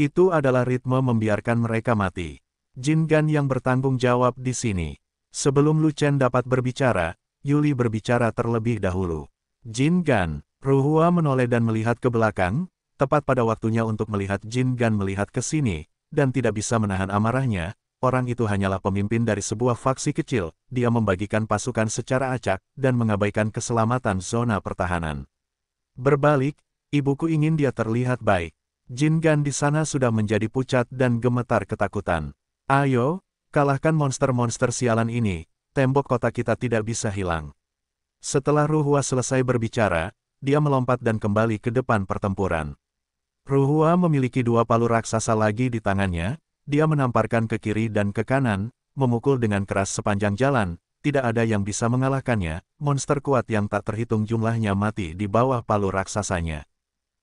Itu adalah ritme membiarkan mereka mati. Jin Gan yang bertanggung jawab di sini. Sebelum Lu Chen dapat berbicara, Yuli berbicara terlebih dahulu. Jin Gan, Ruhua menoleh dan melihat ke belakang, tepat pada waktunya untuk melihat Jin Gan melihat ke sini, dan tidak bisa menahan amarahnya, orang itu hanyalah pemimpin dari sebuah faksi kecil, dia membagikan pasukan secara acak, dan mengabaikan keselamatan zona pertahanan. Berbalik, ibuku ingin dia terlihat baik. Jin Gan di sana sudah menjadi pucat dan gemetar ketakutan. Ayo, kalahkan monster-monster sialan ini, tembok kota kita tidak bisa hilang. Setelah Ruhua selesai berbicara, dia melompat dan kembali ke depan pertempuran. Ruhua memiliki dua palu raksasa lagi di tangannya, dia menamparkan ke kiri dan ke kanan, memukul dengan keras sepanjang jalan, tidak ada yang bisa mengalahkannya, monster kuat yang tak terhitung jumlahnya mati di bawah palu raksasanya.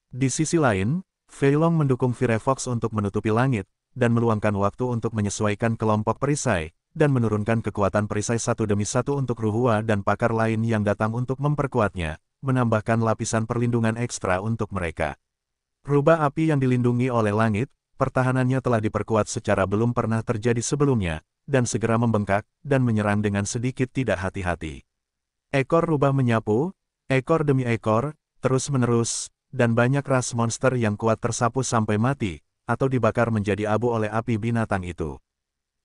Di sisi lain, Feilong mendukung Firefox untuk menutupi langit, dan meluangkan waktu untuk menyesuaikan kelompok perisai, dan menurunkan kekuatan perisai satu demi satu untuk Ruhua dan pakar lain yang datang untuk memperkuatnya, menambahkan lapisan perlindungan ekstra untuk mereka. Rubah api yang dilindungi oleh langit, pertahanannya telah diperkuat secara belum pernah terjadi sebelumnya, dan segera membengkak, dan menyerang dengan sedikit tidak hati-hati. Ekor rubah menyapu, ekor demi ekor, terus-menerus, dan banyak ras monster yang kuat tersapu sampai mati, atau dibakar menjadi abu oleh api binatang itu.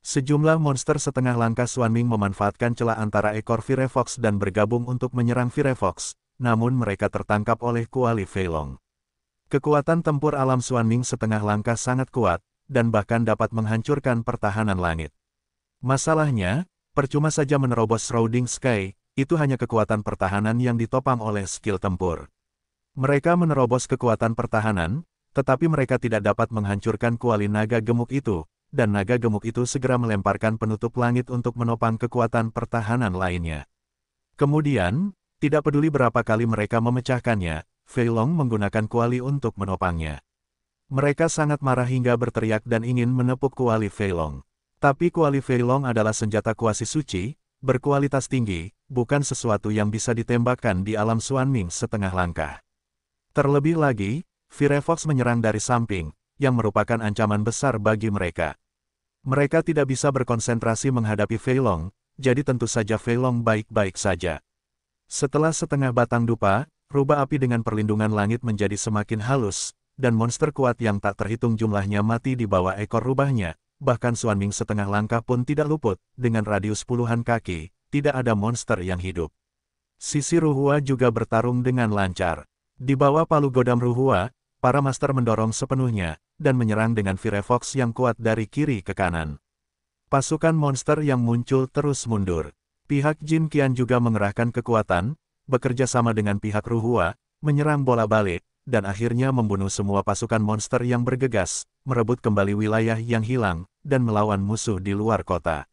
Sejumlah monster setengah langkah Ming memanfaatkan celah antara ekor Firefox dan bergabung untuk menyerang Firefox, namun mereka tertangkap oleh Kuali Feilong. Kekuatan tempur alam Suanming setengah langkah sangat kuat, dan bahkan dapat menghancurkan pertahanan langit. Masalahnya, percuma saja menerobos Shrouding Sky, itu hanya kekuatan pertahanan yang ditopang oleh skill tempur. Mereka menerobos kekuatan pertahanan, tetapi mereka tidak dapat menghancurkan kuali naga gemuk itu, dan naga gemuk itu segera melemparkan penutup langit untuk menopang kekuatan pertahanan lainnya. Kemudian, tidak peduli berapa kali mereka memecahkannya, Fei menggunakan kuali untuk menopangnya. Mereka sangat marah hingga berteriak dan ingin menepuk kuali Fei Tapi kuali Fei adalah senjata kuasi suci, berkualitas tinggi, bukan sesuatu yang bisa ditembakkan di alam Suanming setengah langkah. Terlebih lagi, Firefox menyerang dari samping, yang merupakan ancaman besar bagi mereka. Mereka tidak bisa berkonsentrasi menghadapi Fei jadi tentu saja Fei baik-baik saja. Setelah setengah batang dupa, rubah api dengan perlindungan langit menjadi semakin halus, dan monster kuat yang tak terhitung jumlahnya mati di bawah ekor rubahnya, bahkan Ming setengah langkah pun tidak luput, dengan radius puluhan kaki, tidak ada monster yang hidup. Sisi Ruhua juga bertarung dengan lancar. Di bawah palu godam Ruhua, para master mendorong sepenuhnya, dan menyerang dengan Firefox yang kuat dari kiri ke kanan. Pasukan monster yang muncul terus mundur. Pihak Jin Kian juga mengerahkan kekuatan, bekerja sama dengan pihak Ruhua, menyerang bola balik, dan akhirnya membunuh semua pasukan monster yang bergegas, merebut kembali wilayah yang hilang, dan melawan musuh di luar kota.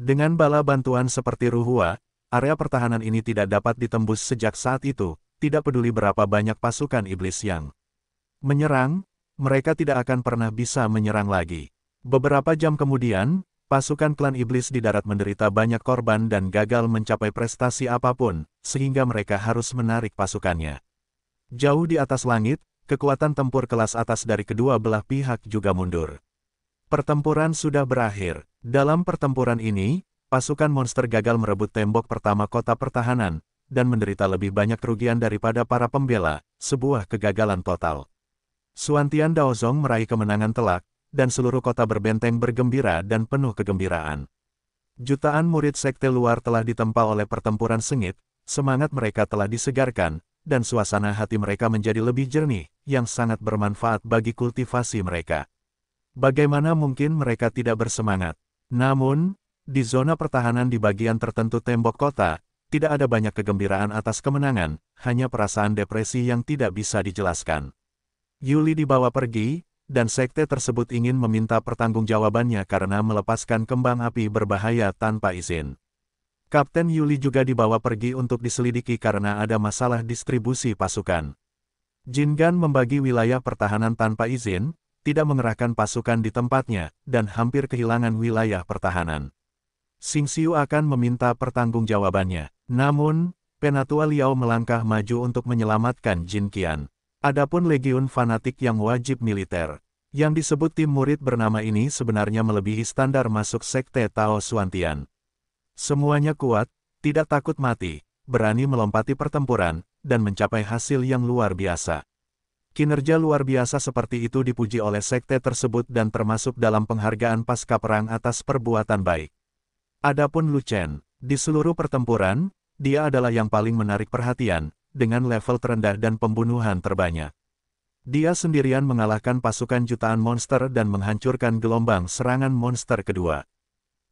Dengan bala bantuan seperti Ruhua, area pertahanan ini tidak dapat ditembus sejak saat itu, tidak peduli berapa banyak pasukan iblis yang menyerang, mereka tidak akan pernah bisa menyerang lagi. Beberapa jam kemudian, pasukan klan iblis di darat menderita banyak korban dan gagal mencapai prestasi apapun, sehingga mereka harus menarik pasukannya. Jauh di atas langit, kekuatan tempur kelas atas dari kedua belah pihak juga mundur. Pertempuran sudah berakhir. Dalam pertempuran ini, pasukan monster gagal merebut tembok pertama kota pertahanan, dan menderita lebih banyak kerugian daripada para pembela, sebuah kegagalan total. Suantian Daozong meraih kemenangan telak, dan seluruh kota berbenteng bergembira dan penuh kegembiraan. Jutaan murid sekte luar telah ditempa oleh pertempuran sengit, semangat mereka telah disegarkan, dan suasana hati mereka menjadi lebih jernih, yang sangat bermanfaat bagi kultivasi mereka. Bagaimana mungkin mereka tidak bersemangat? Namun, di zona pertahanan di bagian tertentu tembok kota, tidak ada banyak kegembiraan atas kemenangan, hanya perasaan depresi yang tidak bisa dijelaskan. Yuli dibawa pergi, dan sekte tersebut ingin meminta pertanggungjawabannya karena melepaskan kembang api berbahaya tanpa izin. Kapten Yuli juga dibawa pergi untuk diselidiki karena ada masalah distribusi pasukan. Jin Gan membagi wilayah pertahanan tanpa izin, tidak mengerahkan pasukan di tempatnya, dan hampir kehilangan wilayah pertahanan. Sing Xiu akan meminta pertanggungjawabannya. Namun, Penatua Liao melangkah maju untuk menyelamatkan Jin Qian. Adapun legiun fanatik yang wajib militer, yang disebut tim murid bernama ini sebenarnya melebihi standar masuk sekte Tao Suantian. Semuanya kuat, tidak takut mati, berani melompati pertempuran, dan mencapai hasil yang luar biasa. Kinerja luar biasa seperti itu dipuji oleh sekte tersebut dan termasuk dalam penghargaan pasca perang atas perbuatan baik. Adapun Lu Chen, di seluruh pertempuran, dia adalah yang paling menarik perhatian, dengan level terendah dan pembunuhan terbanyak. Dia sendirian mengalahkan pasukan jutaan monster dan menghancurkan gelombang serangan monster kedua.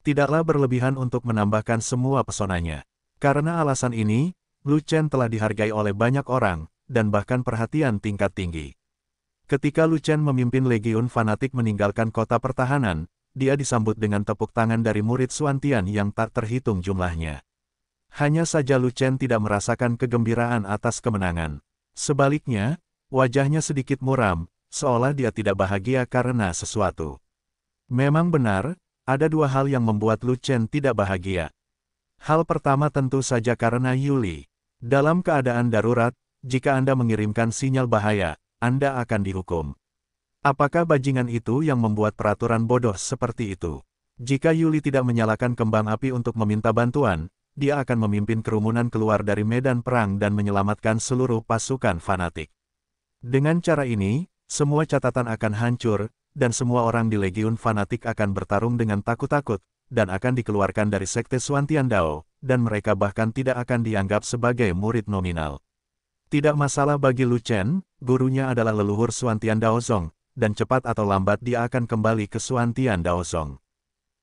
Tidaklah berlebihan untuk menambahkan semua pesonanya. Karena alasan ini, Lu Chen telah dihargai oleh banyak orang, dan bahkan perhatian tingkat tinggi. Ketika Lu Chen memimpin legiun fanatik meninggalkan kota pertahanan, dia disambut dengan tepuk tangan dari murid Suantian yang tak terhitung jumlahnya. Hanya saja Lucen tidak merasakan kegembiraan atas kemenangan. Sebaliknya, wajahnya sedikit muram, seolah dia tidak bahagia karena sesuatu. Memang benar, ada dua hal yang membuat Lucen tidak bahagia. Hal pertama tentu saja karena Yuli. Dalam keadaan darurat, jika Anda mengirimkan sinyal bahaya, Anda akan dihukum. Apakah bajingan itu yang membuat peraturan bodoh seperti itu? Jika Yuli tidak menyalakan kembang api untuk meminta bantuan, dia akan memimpin kerumunan keluar dari medan perang dan menyelamatkan seluruh pasukan fanatik. Dengan cara ini, semua catatan akan hancur, dan semua orang di Legiun Fanatik akan bertarung dengan takut-takut, dan akan dikeluarkan dari sekte Suantian Dao, dan mereka bahkan tidak akan dianggap sebagai murid nominal. Tidak masalah bagi Lu Chen, gurunya adalah leluhur Suantian Zong, dan cepat atau lambat dia akan kembali ke Suantian Zong.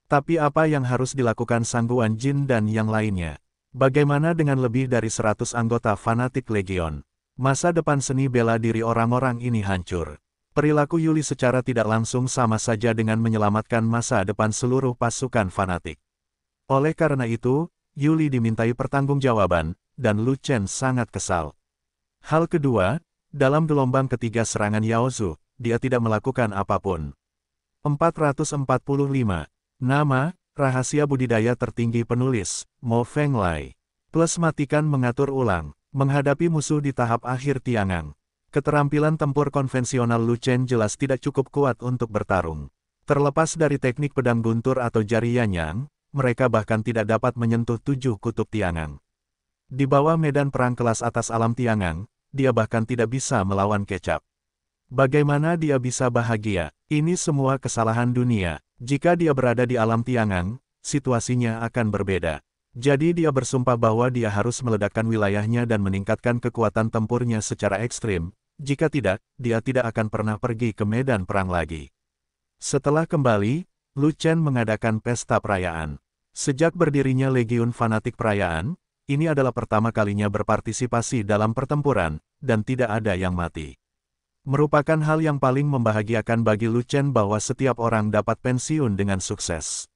Tapi apa yang harus dilakukan Sangguan Jin dan yang lainnya? Bagaimana dengan lebih dari 100 anggota fanatik Legion? Masa depan seni bela diri orang-orang ini hancur. Perilaku Yuli secara tidak langsung sama saja dengan menyelamatkan masa depan seluruh pasukan fanatik. Oleh karena itu, Yuli dimintai pertanggungjawaban, dan Lu Chen sangat kesal. Hal kedua, dalam gelombang ketiga serangan Yaozu, dia tidak melakukan apapun. 445 Nama, rahasia budidaya tertinggi penulis, Mo Feng Lai. Plus matikan mengatur ulang, menghadapi musuh di tahap akhir tiangan. Keterampilan tempur konvensional Lu Chen jelas tidak cukup kuat untuk bertarung. Terlepas dari teknik pedang buntur atau jari yanyang, mereka bahkan tidak dapat menyentuh tujuh kutub tiangan. Di bawah medan perang kelas atas alam tiangan, dia bahkan tidak bisa melawan kecap. Bagaimana dia bisa bahagia? Ini semua kesalahan dunia, jika dia berada di alam Tiangang, situasinya akan berbeda. Jadi dia bersumpah bahwa dia harus meledakkan wilayahnya dan meningkatkan kekuatan tempurnya secara ekstrim, jika tidak, dia tidak akan pernah pergi ke medan perang lagi. Setelah kembali, Lu Chen mengadakan pesta perayaan. Sejak berdirinya Legiun Fanatik Perayaan, ini adalah pertama kalinya berpartisipasi dalam pertempuran, dan tidak ada yang mati. Merupakan hal yang paling membahagiakan bagi Lucian bahwa setiap orang dapat pensiun dengan sukses.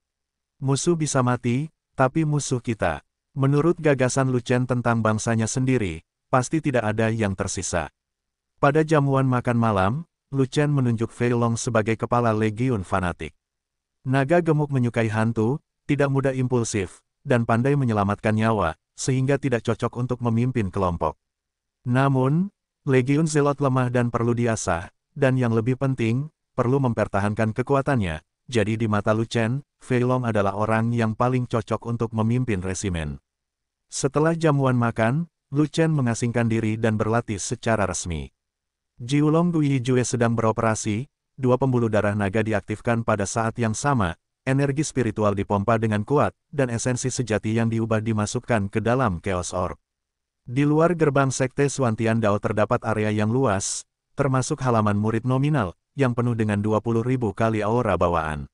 Musuh bisa mati, tapi musuh kita. Menurut gagasan Lucian tentang bangsanya sendiri, pasti tidak ada yang tersisa. Pada jamuan makan malam, Lucian menunjuk Fei Long sebagai kepala legiun fanatik. Naga gemuk menyukai hantu, tidak mudah impulsif, dan pandai menyelamatkan nyawa, sehingga tidak cocok untuk memimpin kelompok. Namun, Legiun Zelot lemah dan perlu diasah, dan yang lebih penting, perlu mempertahankan kekuatannya, jadi di mata Lucen, Feilong adalah orang yang paling cocok untuk memimpin resimen. Setelah jamuan makan, Lucen mengasingkan diri dan berlatih secara resmi. Jiulong Guyi Jue sedang beroperasi, dua pembuluh darah naga diaktifkan pada saat yang sama, energi spiritual dipompa dengan kuat, dan esensi sejati yang diubah dimasukkan ke dalam Chaos Orb. Di luar gerbang Sekte Suantian Dao terdapat area yang luas, termasuk halaman murid nominal, yang penuh dengan ribu kali aura bawaan.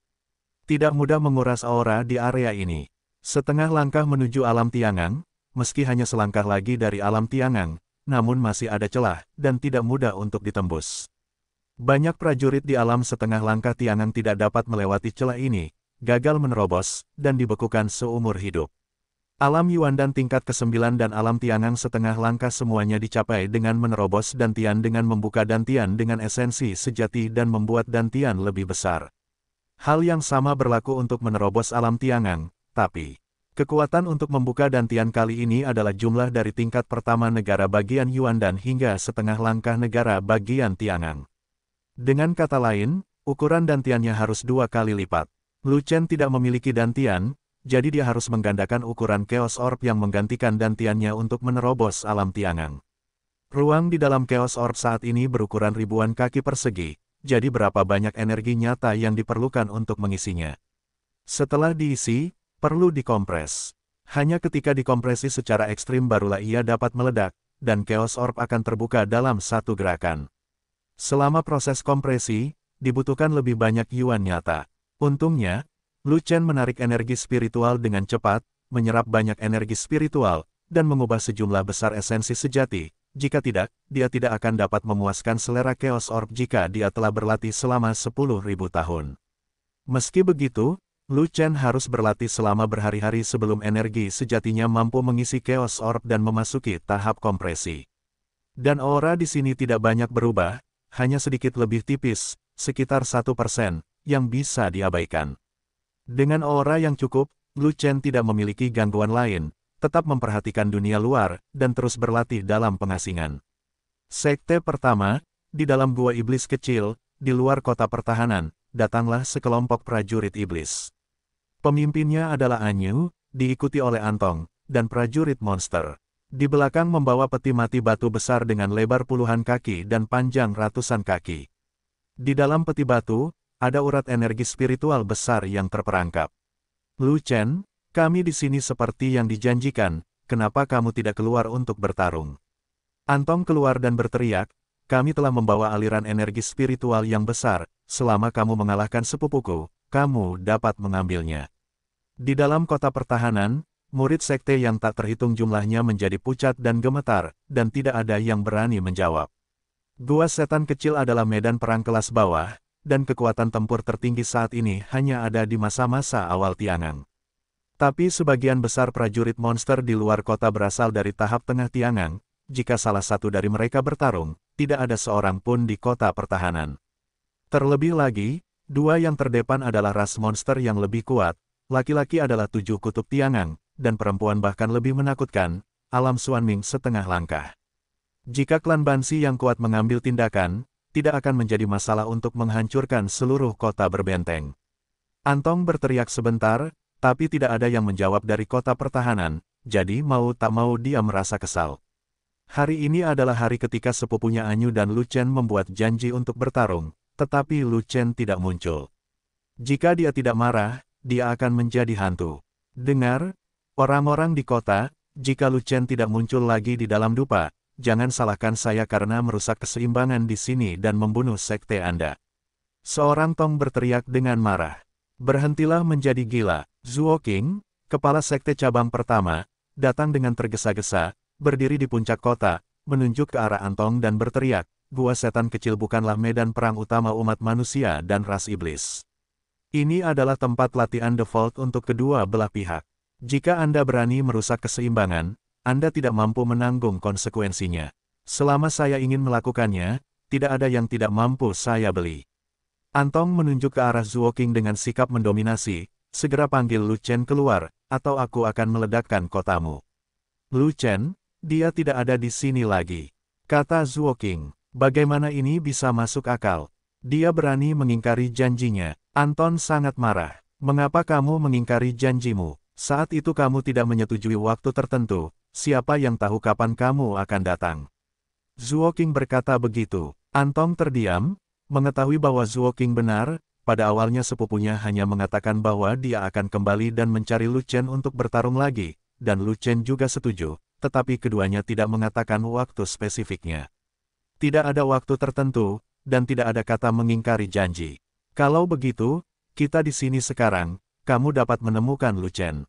Tidak mudah menguras aura di area ini. Setengah langkah menuju alam Tiangang, meski hanya selangkah lagi dari alam Tiangang, namun masih ada celah dan tidak mudah untuk ditembus. Banyak prajurit di alam setengah langkah Tiangang tidak dapat melewati celah ini, gagal menerobos, dan dibekukan seumur hidup. Alam Yuan dan tingkat ke-9 dan alam Tiangang setengah langkah semuanya dicapai dengan menerobos Dantian dengan membuka Dantian dengan esensi sejati dan membuat Dantian lebih besar. Hal yang sama berlaku untuk menerobos alam Tiangang, tapi kekuatan untuk membuka Dantian kali ini adalah jumlah dari tingkat pertama negara bagian Yuan dan hingga setengah langkah negara bagian Tiangang. Dengan kata lain, ukuran Dantiannya harus dua kali lipat. Lu Chen tidak memiliki Dantian, jadi dia harus menggandakan ukuran Chaos Orb yang menggantikan dantiannya untuk menerobos alam tiangang. Ruang di dalam Chaos Orb saat ini berukuran ribuan kaki persegi, jadi berapa banyak energi nyata yang diperlukan untuk mengisinya. Setelah diisi, perlu dikompres. Hanya ketika dikompresi secara ekstrim barulah ia dapat meledak, dan Chaos Orb akan terbuka dalam satu gerakan. Selama proses kompresi, dibutuhkan lebih banyak yuan nyata. Untungnya, Lu Chen menarik energi spiritual dengan cepat, menyerap banyak energi spiritual, dan mengubah sejumlah besar esensi sejati. Jika tidak, dia tidak akan dapat memuaskan selera Chaos Orb jika dia telah berlatih selama 10.000 tahun. Meski begitu, Lu Chen harus berlatih selama berhari-hari sebelum energi sejatinya mampu mengisi Chaos Orb dan memasuki tahap kompresi. Dan aura di sini tidak banyak berubah, hanya sedikit lebih tipis, sekitar 1%, yang bisa diabaikan. Dengan aura yang cukup, Lu Chen tidak memiliki gangguan lain, tetap memperhatikan dunia luar, dan terus berlatih dalam pengasingan. Sekte pertama, di dalam gua iblis kecil, di luar kota pertahanan, datanglah sekelompok prajurit iblis. Pemimpinnya adalah Anyu, diikuti oleh Antong, dan prajurit monster. Di belakang membawa peti mati batu besar dengan lebar puluhan kaki dan panjang ratusan kaki. Di dalam peti batu, ada urat energi spiritual besar yang terperangkap. Lu Chen, kami di sini seperti yang dijanjikan, kenapa kamu tidak keluar untuk bertarung? Antong keluar dan berteriak, kami telah membawa aliran energi spiritual yang besar, selama kamu mengalahkan sepupuku, kamu dapat mengambilnya. Di dalam kota pertahanan, murid sekte yang tak terhitung jumlahnya menjadi pucat dan gemetar, dan tidak ada yang berani menjawab. Gua setan kecil adalah medan perang kelas bawah, dan kekuatan tempur tertinggi saat ini hanya ada di masa-masa awal Tiangang. Tapi sebagian besar prajurit monster di luar kota berasal dari tahap tengah Tiangang. jika salah satu dari mereka bertarung, tidak ada seorang pun di kota pertahanan. Terlebih lagi, dua yang terdepan adalah ras monster yang lebih kuat, laki-laki adalah tujuh kutub Tiangang, dan perempuan bahkan lebih menakutkan, alam Suanming setengah langkah. Jika klan Bansi yang kuat mengambil tindakan, tidak akan menjadi masalah untuk menghancurkan seluruh kota berbenteng. Antong berteriak sebentar, tapi tidak ada yang menjawab dari kota pertahanan, jadi mau tak mau dia merasa kesal. Hari ini adalah hari ketika sepupunya Anyu dan Lucen membuat janji untuk bertarung, tetapi Lucen tidak muncul. Jika dia tidak marah, dia akan menjadi hantu. Dengar, orang-orang di kota, jika Lucen tidak muncul lagi di dalam dupa, jangan salahkan saya karena merusak keseimbangan di sini dan membunuh sekte Anda. Seorang Tong berteriak dengan marah. Berhentilah menjadi gila, Zuo King, kepala sekte cabang pertama, datang dengan tergesa-gesa, berdiri di puncak kota, menunjuk ke arah Antong dan berteriak, Gua setan kecil bukanlah medan perang utama umat manusia dan ras iblis. Ini adalah tempat latihan default untuk kedua belah pihak. Jika Anda berani merusak keseimbangan, anda tidak mampu menanggung konsekuensinya. Selama saya ingin melakukannya, tidak ada yang tidak mampu saya beli. Antong menunjuk ke arah Zuoking dengan sikap mendominasi, segera panggil Lu Chen keluar, atau aku akan meledakkan kotamu. Lu Chen, dia tidak ada di sini lagi. Kata Zuoking, bagaimana ini bisa masuk akal? Dia berani mengingkari janjinya. Anton sangat marah. Mengapa kamu mengingkari janjimu? Saat itu kamu tidak menyetujui waktu tertentu, siapa yang tahu kapan kamu akan datang. Zuo King berkata begitu. Antong terdiam, mengetahui bahwa Zuo King benar, pada awalnya sepupunya hanya mengatakan bahwa dia akan kembali dan mencari Lu Chen untuk bertarung lagi, dan Lu Chen juga setuju, tetapi keduanya tidak mengatakan waktu spesifiknya. Tidak ada waktu tertentu, dan tidak ada kata mengingkari janji. Kalau begitu, kita di sini sekarang, kamu dapat menemukan Lucen.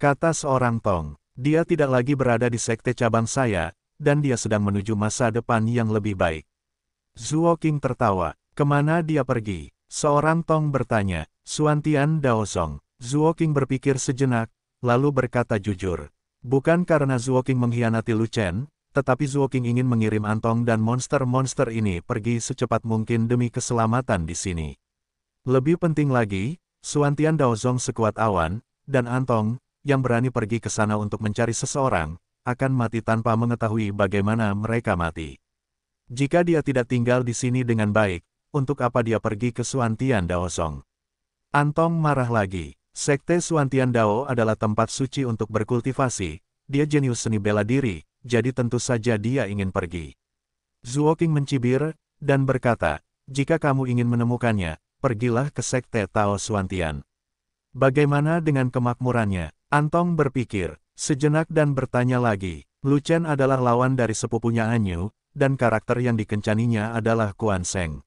Kata seorang Tong, dia tidak lagi berada di sekte cabang saya, dan dia sedang menuju masa depan yang lebih baik. Zuo King tertawa, kemana dia pergi? Seorang Tong bertanya, Suantian Song. Zuo King berpikir sejenak, lalu berkata jujur. Bukan karena Zuo King mengkhianati Lucen, tetapi Zuo King ingin mengirim Antong dan monster-monster ini pergi secepat mungkin demi keselamatan di sini. Lebih penting lagi, Suantian Daozong sekuat awan, dan Antong, yang berani pergi ke sana untuk mencari seseorang, akan mati tanpa mengetahui bagaimana mereka mati. Jika dia tidak tinggal di sini dengan baik, untuk apa dia pergi ke Suantian Daozong? Antong marah lagi. Sekte Suantian Dao adalah tempat suci untuk berkultivasi, dia jenius seni bela diri, jadi tentu saja dia ingin pergi. Zhuoking mencibir, dan berkata, jika kamu ingin menemukannya, pergilah ke Sekte Tao Suantian. Bagaimana dengan kemakmurannya? Antong berpikir, sejenak dan bertanya lagi. Luchen adalah lawan dari sepupunya Anyu, dan karakter yang dikencaninya adalah Kuan Seng.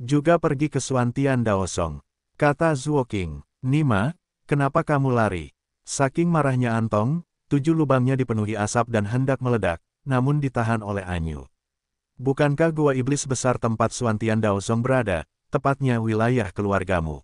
Juga pergi ke Suantian Daosong. Kata Zuo King, Nima, kenapa kamu lari? Saking marahnya Antong, tujuh lubangnya dipenuhi asap dan hendak meledak, namun ditahan oleh Anyu. Bukankah gua iblis besar tempat Suantian Song berada, tepatnya wilayah keluargamu.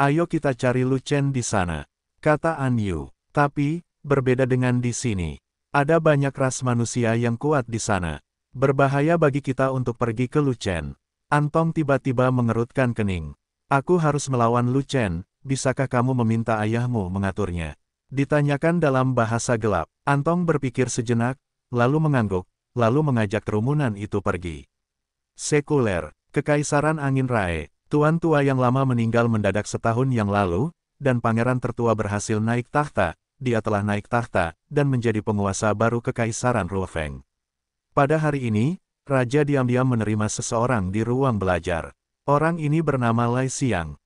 Ayo kita cari Lu Chen di sana, kata An Yu. Tapi, berbeda dengan di sini. Ada banyak ras manusia yang kuat di sana. Berbahaya bagi kita untuk pergi ke Lu Chen. Antong tiba-tiba mengerutkan kening. Aku harus melawan Lu Chen, bisakah kamu meminta ayahmu mengaturnya? Ditanyakan dalam bahasa gelap, Antong berpikir sejenak, lalu mengangguk, lalu mengajak kerumunan itu pergi. Sekuler, Kekaisaran Angin Rae, Tuan Tua yang lama meninggal mendadak setahun yang lalu, dan pangeran tertua berhasil naik tahta, dia telah naik tahta, dan menjadi penguasa baru Kekaisaran Ruofeng. Pada hari ini, Raja diam-diam menerima seseorang di ruang belajar. Orang ini bernama Lai Siang.